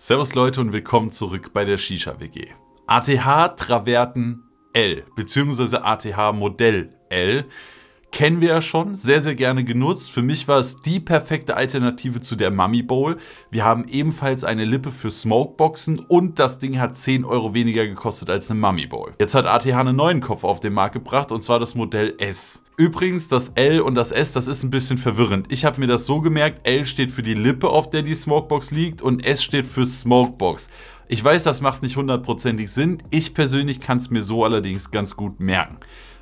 Servus Leute und willkommen zurück bei der Shisha WG. ATH Traverten L bzw. ATH Modell L kennen wir ja schon, sehr sehr gerne genutzt. Für mich war es die perfekte Alternative zu der Mummy Bowl. Wir haben ebenfalls eine Lippe für Smokeboxen und das Ding hat 10 Euro weniger gekostet als eine Mummy Bowl. Jetzt hat ATH einen neuen Kopf auf den Markt gebracht und zwar das Modell S. Übrigens, das L und das S, das ist ein bisschen verwirrend. Ich habe mir das so gemerkt, L steht für die Lippe, auf der die Smokebox liegt und S steht für Smokebox. Ich weiß, das macht nicht hundertprozentig Sinn. Ich persönlich kann es mir so allerdings ganz gut merken.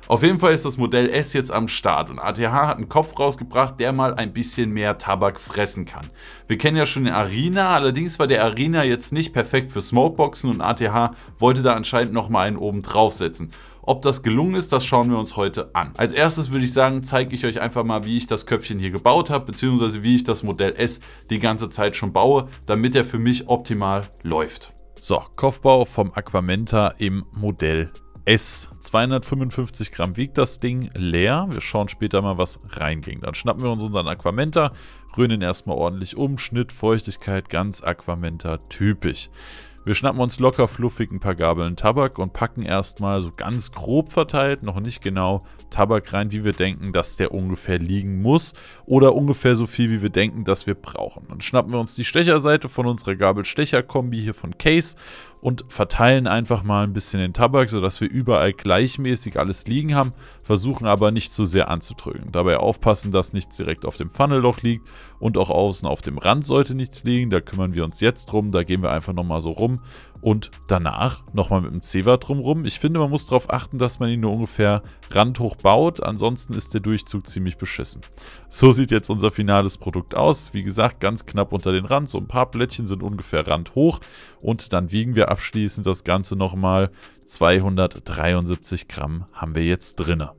Auf jeden Fall ist das Modell S jetzt am Start und ATH hat einen Kopf rausgebracht, der mal ein bisschen mehr Tabak fressen kann. Wir kennen ja schon den Arena, allerdings war der Arena jetzt nicht perfekt für Smokeboxen und ATH wollte da anscheinend nochmal einen oben draufsetzen. Ob das gelungen ist, das schauen wir uns heute an. Als erstes würde ich sagen, zeige ich euch einfach mal, wie ich das Köpfchen hier gebaut habe, beziehungsweise wie ich das Modell S die ganze Zeit schon baue, damit er für mich optimal läuft. So, Kopfbau vom Aquamenta im Modell S. 255 Gramm wiegt das Ding leer. Wir schauen später mal, was reinging. Dann schnappen wir uns unseren Aquamenta, rühren ihn erstmal ordentlich um. Schnitt, Feuchtigkeit, ganz Aquamenta typisch. Wir schnappen uns locker fluffig ein paar Gabeln Tabak und packen erstmal so ganz grob verteilt, noch nicht genau, Tabak rein, wie wir denken, dass der ungefähr liegen muss oder ungefähr so viel, wie wir denken, dass wir brauchen. Dann schnappen wir uns die Stecherseite von unserer gabelstecher kombi hier von Case und verteilen einfach mal ein bisschen den Tabak, sodass wir überall gleichmäßig alles liegen haben, versuchen aber nicht zu sehr anzudrücken. Dabei aufpassen, dass nichts direkt auf dem Funnelloch liegt und auch außen auf dem Rand sollte nichts liegen. Da kümmern wir uns jetzt drum, da gehen wir einfach nochmal so rum und danach nochmal mit dem Zewa drumrum. Ich finde, man muss darauf achten, dass man ihn nur ungefähr randhoch baut, ansonsten ist der Durchzug ziemlich beschissen. So sieht jetzt unser finales Produkt aus. Wie gesagt, ganz knapp unter den Rand, so ein paar Blättchen sind ungefähr randhoch und dann wiegen wir abschließend das Ganze nochmal. 273 Gramm haben wir jetzt drinne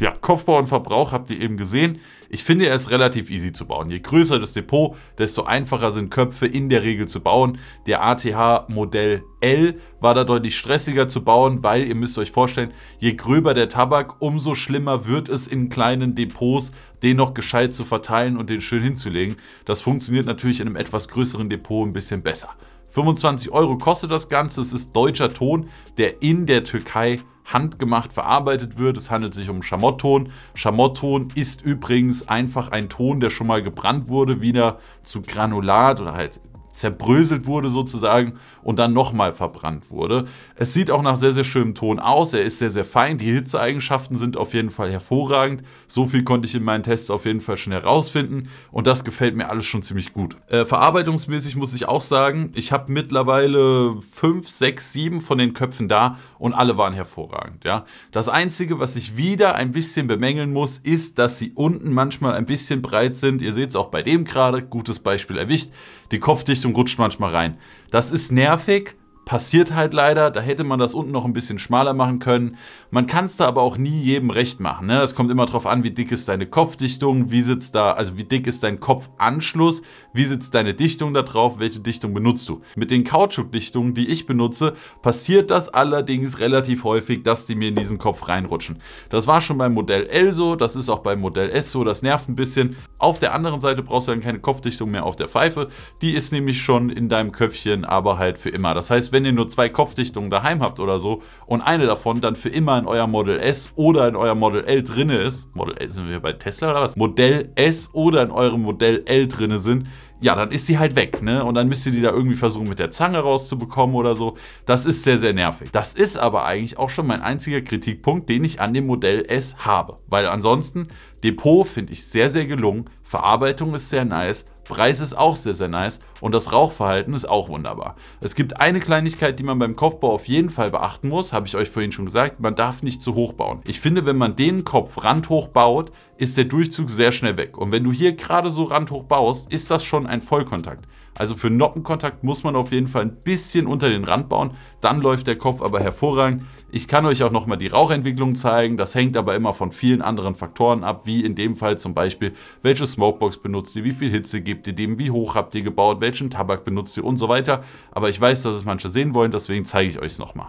ja, Kopfbau und Verbrauch habt ihr eben gesehen. Ich finde, er ist relativ easy zu bauen. Je größer das Depot, desto einfacher sind Köpfe in der Regel zu bauen. Der ATH Modell L war da deutlich stressiger zu bauen, weil ihr müsst euch vorstellen, je gröber der Tabak, umso schlimmer wird es in kleinen Depots, den noch gescheit zu verteilen und den schön hinzulegen. Das funktioniert natürlich in einem etwas größeren Depot ein bisschen besser. 25 Euro kostet das Ganze, es ist deutscher Ton, der in der Türkei handgemacht verarbeitet wird. Es handelt sich um Schamottton. Schamottton ist übrigens einfach ein Ton, der schon mal gebrannt wurde, wieder zu Granulat oder halt zerbröselt wurde sozusagen und dann nochmal verbrannt wurde. Es sieht auch nach sehr, sehr schönem Ton aus. Er ist sehr, sehr fein. Die Hitzeeigenschaften sind auf jeden Fall hervorragend. So viel konnte ich in meinen Tests auf jeden Fall schon herausfinden und das gefällt mir alles schon ziemlich gut. Äh, verarbeitungsmäßig muss ich auch sagen, ich habe mittlerweile 5, 6, 7 von den Köpfen da und alle waren hervorragend. Ja? Das Einzige, was ich wieder ein bisschen bemängeln muss, ist, dass sie unten manchmal ein bisschen breit sind. Ihr seht es auch bei dem gerade, gutes Beispiel erwischt. Die Kopfdichte und rutscht manchmal rein. Das ist nervig, passiert halt leider. Da hätte man das unten noch ein bisschen schmaler machen können. Man kann es da aber auch nie jedem recht machen. Ne? Das kommt immer darauf an, wie dick ist deine Kopfdichtung, wie sitzt da, also wie dick ist dein Kopfanschluss, wie sitzt deine Dichtung da drauf, welche Dichtung benutzt du. Mit den Kautschukdichtungen, die ich benutze, passiert das allerdings relativ häufig, dass die mir in diesen Kopf reinrutschen. Das war schon beim Modell L so, das ist auch beim Modell S so, das nervt ein bisschen. Auf der anderen Seite brauchst du dann keine Kopfdichtung mehr auf der Pfeife. Die ist nämlich schon in deinem Köpfchen, aber halt für immer. Das heißt, wenn ihr nur zwei Kopfdichtungen daheim habt oder so und eine davon dann für immer in euer Model S oder in euer Model L drin ist, Model L sind wir bei Tesla oder was? Modell S oder in eurem Modell L drin sind, ja, dann ist sie halt weg, ne? Und dann müsst ihr die da irgendwie versuchen, mit der Zange rauszubekommen oder so. Das ist sehr, sehr nervig. Das ist aber eigentlich auch schon mein einziger Kritikpunkt, den ich an dem Modell S habe. Weil ansonsten, Depot finde ich sehr, sehr gelungen. Verarbeitung ist sehr nice, Preis ist auch sehr, sehr nice und das Rauchverhalten ist auch wunderbar. Es gibt eine Kleinigkeit, die man beim Kopfbau auf jeden Fall beachten muss, habe ich euch vorhin schon gesagt, man darf nicht zu hoch bauen. Ich finde, wenn man den Kopf randhoch baut, ist der Durchzug sehr schnell weg. Und wenn du hier gerade so randhoch baust, ist das schon ein Vollkontakt. Also für Noppenkontakt muss man auf jeden Fall ein bisschen unter den Rand bauen, dann läuft der Kopf aber hervorragend. Ich kann euch auch nochmal die Rauchentwicklung zeigen, das hängt aber immer von vielen anderen Faktoren ab, wie in dem Fall zum Beispiel, welches Smokebox benutzt ihr, wie viel Hitze gebt ihr dem, wie hoch habt ihr gebaut, welchen Tabak benutzt ihr und so weiter. Aber ich weiß, dass es manche sehen wollen, deswegen zeige ich euch es nochmal.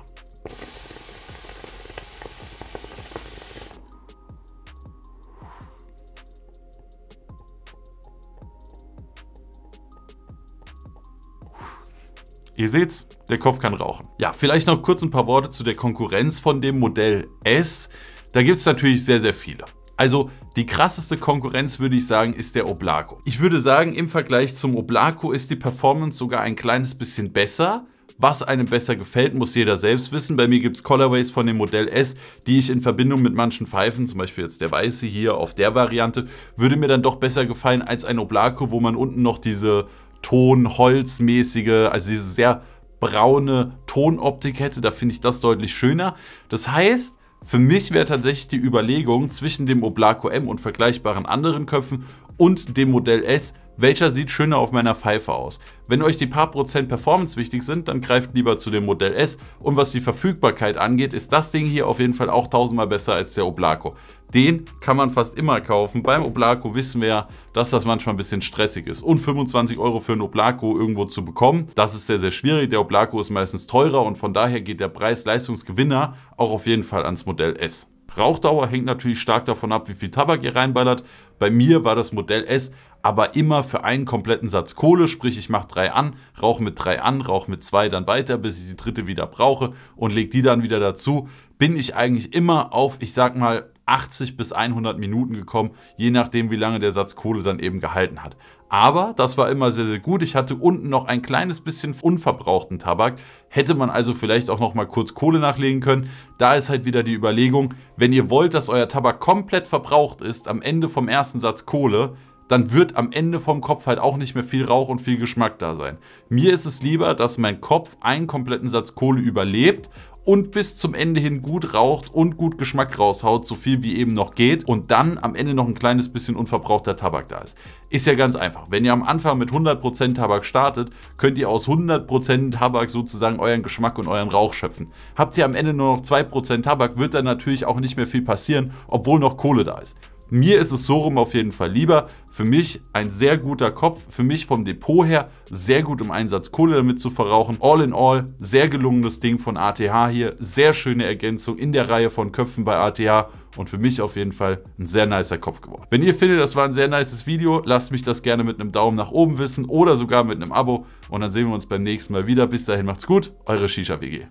Ihr seht's, der Kopf kann rauchen. Ja, vielleicht noch kurz ein paar Worte zu der Konkurrenz von dem Modell S. Da gibt es natürlich sehr, sehr viele. Also die krasseste Konkurrenz würde ich sagen ist der Oblaco. Ich würde sagen im Vergleich zum Oblaco ist die Performance sogar ein kleines bisschen besser. Was einem besser gefällt, muss jeder selbst wissen. Bei mir gibt es Colorways von dem Modell S, die ich in Verbindung mit manchen Pfeifen, zum Beispiel jetzt der weiße hier auf der Variante, würde mir dann doch besser gefallen als ein Oblaco, wo man unten noch diese Tonholzmäßige, also diese sehr braune Tonoptik hätte. Da finde ich das deutlich schöner. Das heißt, für mich wäre tatsächlich die Überlegung zwischen dem Oblaco M und vergleichbaren anderen Köpfen und dem Modell S welcher sieht schöner auf meiner Pfeife aus? Wenn euch die paar Prozent Performance wichtig sind, dann greift lieber zu dem Modell S und was die Verfügbarkeit angeht, ist das Ding hier auf jeden Fall auch tausendmal besser als der Oblaco. Den kann man fast immer kaufen. Beim Oblaco wissen wir ja, dass das manchmal ein bisschen stressig ist. Und 25 Euro für einen Oblaco irgendwo zu bekommen, das ist sehr, sehr schwierig. Der Oblaco ist meistens teurer und von daher geht der Preis-Leistungsgewinner auch auf jeden Fall ans Modell S. Rauchdauer hängt natürlich stark davon ab, wie viel Tabak ihr reinballert. Bei mir war das Modell S aber immer für einen kompletten Satz Kohle, sprich ich mache drei an, rauche mit drei an, rauche mit zwei dann weiter, bis ich die dritte wieder brauche und lege die dann wieder dazu. Bin ich eigentlich immer auf, ich sag mal, 80 bis 100 Minuten gekommen, je nachdem, wie lange der Satz Kohle dann eben gehalten hat. Aber das war immer sehr, sehr gut. Ich hatte unten noch ein kleines bisschen unverbrauchten Tabak. Hätte man also vielleicht auch noch mal kurz Kohle nachlegen können. Da ist halt wieder die Überlegung, wenn ihr wollt, dass euer Tabak komplett verbraucht ist, am Ende vom ersten Satz Kohle, dann wird am Ende vom Kopf halt auch nicht mehr viel Rauch und viel Geschmack da sein. Mir ist es lieber, dass mein Kopf einen kompletten Satz Kohle überlebt und bis zum Ende hin gut raucht und gut Geschmack raushaut, so viel wie eben noch geht und dann am Ende noch ein kleines bisschen unverbrauchter Tabak da ist. Ist ja ganz einfach. Wenn ihr am Anfang mit 100% Tabak startet, könnt ihr aus 100% Tabak sozusagen euren Geschmack und euren Rauch schöpfen. Habt ihr am Ende nur noch 2% Tabak, wird dann natürlich auch nicht mehr viel passieren, obwohl noch Kohle da ist. Mir ist es so rum auf jeden Fall lieber. Für mich ein sehr guter Kopf, für mich vom Depot her sehr gut im Einsatz, Kohle damit zu verrauchen. All in all, sehr gelungenes Ding von ATH hier, sehr schöne Ergänzung in der Reihe von Köpfen bei ATH und für mich auf jeden Fall ein sehr nicer Kopf geworden. Wenn ihr findet, das war ein sehr nices Video, lasst mich das gerne mit einem Daumen nach oben wissen oder sogar mit einem Abo und dann sehen wir uns beim nächsten Mal wieder. Bis dahin macht's gut, eure Shisha WG.